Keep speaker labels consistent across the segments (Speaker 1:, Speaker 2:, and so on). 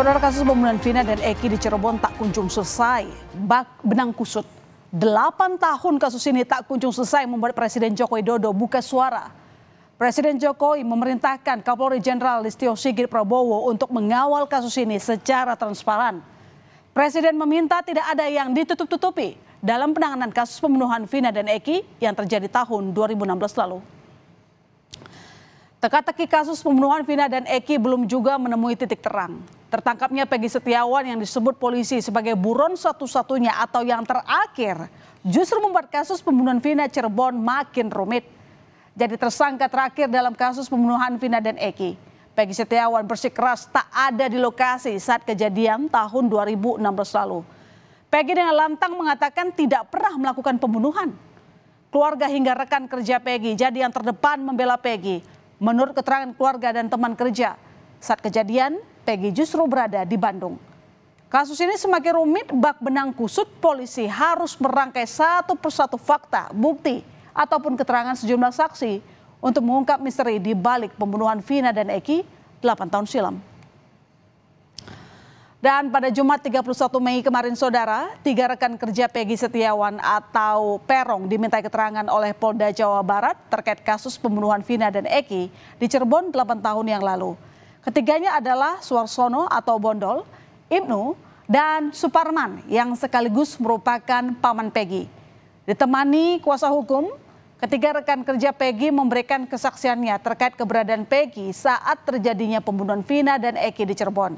Speaker 1: Saudara kasus pembunuhan Vina dan Eki di Cirebon tak kunjung selesai. Bak benang kusut. Delapan tahun kasus ini tak kunjung selesai membuat Presiden Joko Widodo buka suara. Presiden Jokowi memerintahkan Kapolri Jenderal Listio Sigit Prabowo untuk mengawal kasus ini secara transparan. Presiden meminta tidak ada yang ditutup-tutupi dalam penanganan kasus pembunuhan Vina dan Eki yang terjadi tahun 2016 lalu. Teka-teki kasus pembunuhan Vina dan Eki belum juga menemui titik terang. Tertangkapnya Peggy Setiawan yang disebut polisi sebagai buron satu-satunya atau yang terakhir justru membuat kasus pembunuhan Vina Cirebon makin rumit. Jadi tersangka terakhir dalam kasus pembunuhan Vina dan Eki. Peggy Setiawan bersikeras tak ada di lokasi saat kejadian tahun 2016 lalu. Peggy dengan lantang mengatakan tidak pernah melakukan pembunuhan. Keluarga hingga rekan kerja Peggy jadi yang terdepan membela Peggy. Menurut keterangan keluarga dan teman kerja, saat kejadian Peggy justru berada di Bandung. Kasus ini semakin rumit bak benang kusut polisi harus merangkai satu persatu fakta, bukti, ataupun keterangan sejumlah saksi untuk mengungkap misteri di balik pembunuhan Vina dan Eki 8 tahun silam. Dan pada Jumat 31 Mei kemarin saudara, tiga rekan kerja Peggy Setiawan atau Perong diminta keterangan oleh Polda Jawa Barat terkait kasus pembunuhan Vina dan Eki di Cirebon 8 tahun yang lalu. Ketiganya adalah Suarsono atau Bondol, Ibnu, dan Suparman yang sekaligus merupakan paman Peggy. Ditemani kuasa hukum, ketiga rekan kerja Peggy memberikan kesaksiannya terkait keberadaan Peggy saat terjadinya pembunuhan Vina dan Eki di Cirebon.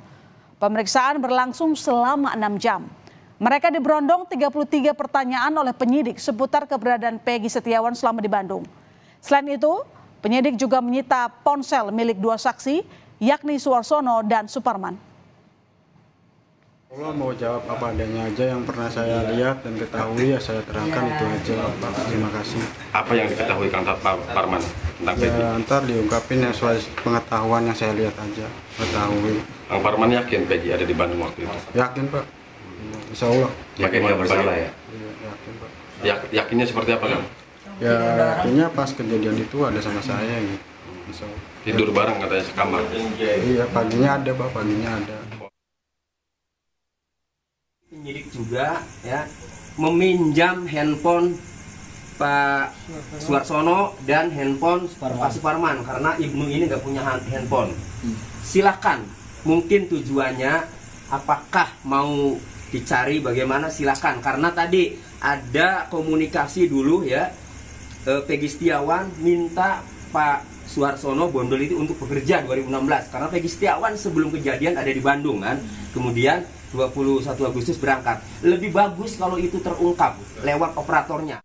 Speaker 1: Pemeriksaan berlangsung selama enam jam. Mereka diberondong 33 pertanyaan oleh penyidik seputar keberadaan Peggy Setiawan selama di Bandung. Selain itu, penyidik juga menyita ponsel milik dua saksi yakni Suarsono dan Superman. Allah mau jawab apa adanya aja yang pernah saya lihat dan ketahui ya saya terangkan itu aja Pak. Terima kasih. Apa yang diketahui Kang Parman tentang ya, Ntar diungkapin ya sesuai pengetahuan yang saya lihat aja, ketahui. Kang Parman yakin Peggy ada di Bandung waktu itu? Yakin Pak. Insya Allah. Yakin nggak bersalah ya? ya? Iya, yakin Pak. Ya, yakinnya seperti apa Kang? Ya, yakinnya pas kejadian itu ada sama saya gitu tidur bareng katanya sekamar iya paginya ada pak paginya ada penyidik juga ya meminjam handphone Pak Suarsono dan handphone Suparman. Pak Suparman karena ibnu ini nggak punya handphone silahkan mungkin tujuannya apakah mau dicari bagaimana silahkan karena tadi ada komunikasi dulu ya eh, Pegi Setiawan minta Pak Suarsono Bondol itu untuk pekerja 2016 karena Peggy Setiawan sebelum kejadian ada di Bandung kan kemudian 21 Agustus berangkat lebih bagus kalau itu terungkap lewat operatornya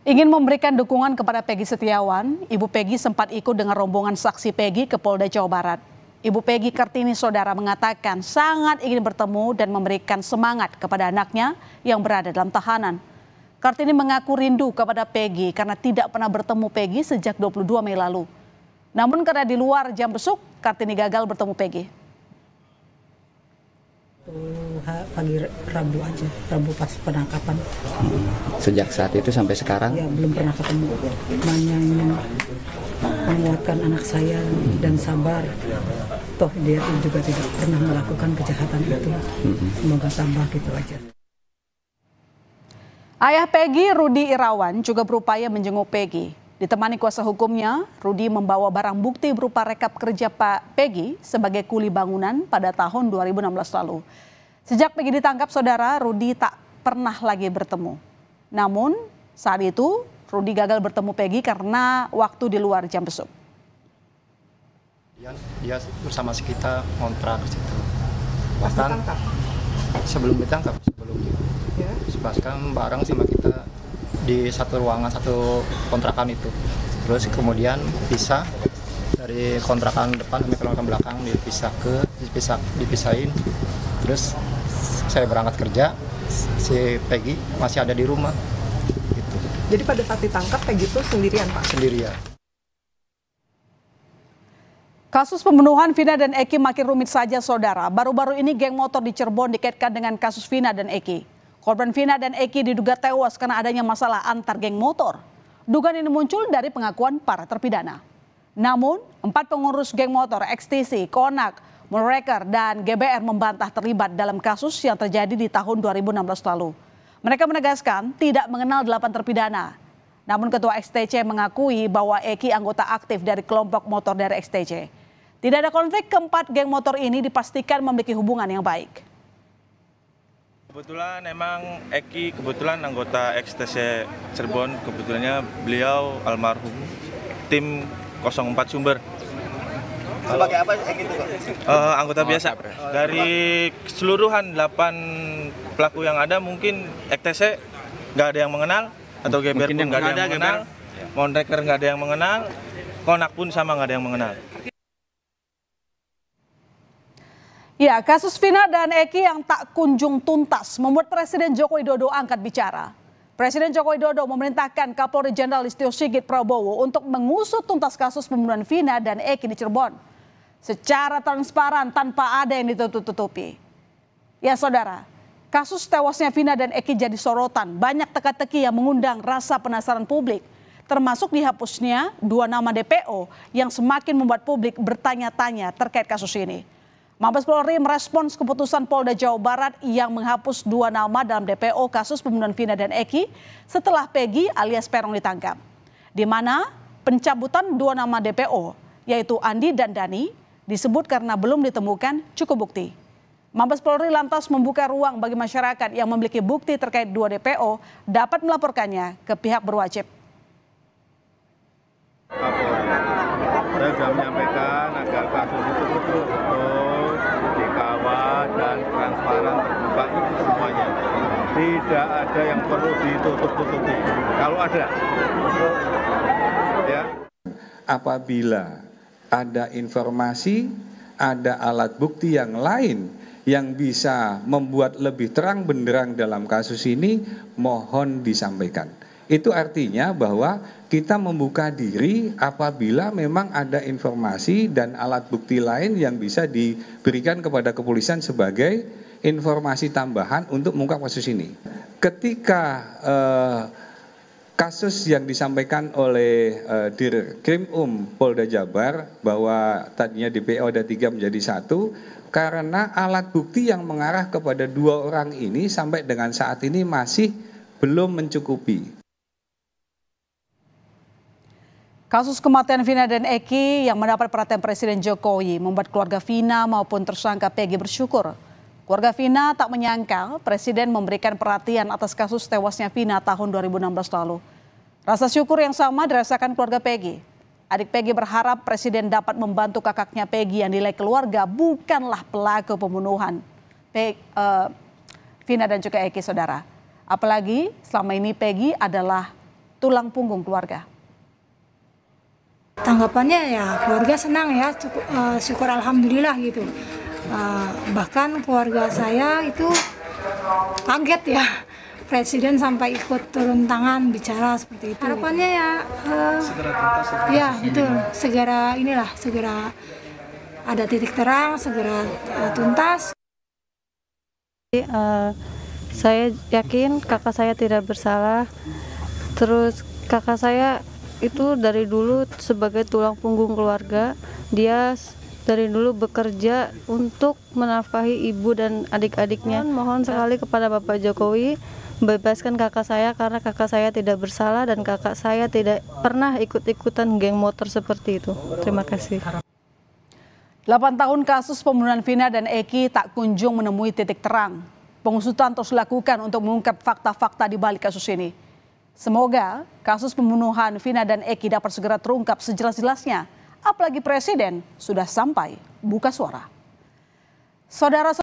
Speaker 1: Ingin memberikan dukungan kepada Peggy Setiawan, Ibu Peggy sempat ikut dengan rombongan saksi Peggy ke Polda Jawa Barat. Ibu Peggy Kartini Saudara mengatakan sangat ingin bertemu dan memberikan semangat kepada anaknya yang berada dalam tahanan. Kartini mengaku rindu kepada Peggy karena tidak pernah bertemu Peggy sejak 22 Mei lalu. Namun karena di luar jam besuk, Kartini gagal bertemu Peggy. Pagi Rabu aja, Rabu pas penangkapan. Sejak saat itu sampai sekarang? Ya, belum pernah ketemu. yang menguatkan anak saya dan sabar. Toh dia juga tidak pernah melakukan kejahatan itu. Semoga tambah gitu aja. Ayah Peggy, Rudi Irawan, juga berupaya menjenguk Peggy. Ditemani kuasa hukumnya, Rudi membawa barang bukti berupa rekap kerja Pak Peggy sebagai kuli bangunan pada tahun 2016 lalu. Sejak Peggy ditangkap saudara, Rudi tak pernah lagi bertemu. Namun saat itu Rudi gagal bertemu Peggy karena waktu di luar jam besok. Dia, dia bersama kita kontrak situ. Bahkan sebelum ditangkap, sebelum dibebaskan bareng sama kita di satu ruangan satu kontrakan itu terus kemudian pisah dari kontrakan depan sampai kontrakan belakang dipisah ke dipisah dipisahin terus saya berangkat kerja si Peggy masih ada di rumah gitu. jadi pada saat ditangkap Peggy itu sendirian pak sendirian Kasus pembunuhan Vina dan Eki makin rumit saja, saudara. Baru-baru ini geng motor di Cirebon dikaitkan dengan kasus Vina dan Eki. Korban Vina dan Eki diduga tewas karena adanya masalah antar geng motor. Dugaan ini muncul dari pengakuan para terpidana. Namun, empat pengurus geng motor XTC, Konak, Mereker, dan GBR membantah terlibat dalam kasus yang terjadi di tahun 2016 lalu. Mereka menegaskan tidak mengenal delapan terpidana. Namun ketua XTC mengakui bahwa Eki anggota aktif dari kelompok motor dari XTC. Tidak ada konflik keempat geng motor ini dipastikan memiliki hubungan yang baik. Kebetulan emang Eki kebetulan anggota XTC Cirebon, kebetulannya beliau almarhum tim 04 Sumber. Sebagai apa Eki itu? Uh, anggota biasa. Dari keseluruhan 8 pelaku yang ada mungkin XTC nggak ada yang mengenal atau GBR pun nggak ada yang mengenal, Mount nggak ada yang mengenal, Konak pun sama nggak ada yang mengenal. Ya, kasus Vina dan Eki yang tak kunjung tuntas membuat Presiden Joko Widodo angkat bicara. Presiden Joko Widodo memerintahkan Kapolri Jenderal Listio Sigit Prabowo untuk mengusut tuntas kasus pembunuhan Vina dan Eki di Cirebon secara transparan tanpa ada yang ditutup-tutupi. Ya saudara, kasus tewasnya Vina dan Eki jadi sorotan. Banyak teka-teki yang mengundang rasa penasaran publik termasuk dihapusnya dua nama DPO yang semakin membuat publik bertanya-tanya terkait kasus ini. Mabes Polri merespons keputusan Polda Jawa Barat yang menghapus dua nama dalam DPO kasus pembunuhan Vina dan Eki setelah Peggy alias Perong ditangkap. Di mana pencabutan dua nama DPO yaitu Andi dan Dani disebut karena belum ditemukan cukup bukti. Mabes Polri lantas membuka ruang bagi masyarakat yang memiliki bukti terkait dua DPO dapat melaporkannya ke pihak berwajib. Saya sudah menyampaikan agar kasus tidak ada yang perlu ditutup-tutupi. Kalau ada, ya. Apabila ada informasi, ada alat bukti yang lain yang bisa membuat lebih terang benderang dalam kasus ini, mohon disampaikan. Itu artinya bahwa kita membuka diri apabila memang ada informasi dan alat bukti lain yang bisa diberikan kepada kepolisian sebagai informasi tambahan untuk mengungkap kasus ini. Ketika eh, kasus yang disampaikan oleh eh, Dirkrim Um Polda Jabar bahwa tadinya DPO ada tiga menjadi satu karena alat bukti yang mengarah kepada dua orang ini sampai dengan saat ini masih belum mencukupi. Kasus kematian Vina dan Eki yang mendapat perhatian Presiden Jokowi membuat keluarga Vina maupun tersangka PG bersyukur Keluarga Vina tak menyangka Presiden memberikan perhatian atas kasus tewasnya Vina tahun 2016 lalu. Rasa syukur yang sama dirasakan keluarga Peggy. Adik Peggy berharap Presiden dapat membantu kakaknya Peggy yang nilai keluarga bukanlah pelaku pembunuhan. Pe, uh, Vina dan juga Eki, saudara. Apalagi selama ini Peggy adalah tulang punggung keluarga. Tanggapannya ya keluarga senang ya, cukup, uh, syukur alhamdulillah gitu. Eh, bahkan keluarga saya itu kaget ya presiden sampai ikut turun tangan bicara seperti itu harapannya ya uh, ya betul segera inilah segera ada titik terang segera uh, tuntas uh, saya yakin kakak saya tidak bersalah terus kakak saya itu dari dulu sebagai tulang punggung keluarga dia dari dulu bekerja untuk menafkahi ibu dan adik-adiknya. Mohon sekali kepada Bapak Jokowi bebaskan kakak saya karena kakak saya tidak bersalah dan kakak saya tidak pernah ikut-ikutan geng motor seperti itu. Terima kasih. 8 tahun kasus pembunuhan Vina dan Eki tak kunjung menemui titik terang. Pengusutan terus dilakukan untuk mengungkap fakta-fakta di balik kasus ini. Semoga kasus pembunuhan Vina dan Eki dapat segera terungkap sejelas-jelasnya apalagi presiden sudah sampai buka suara. Saudara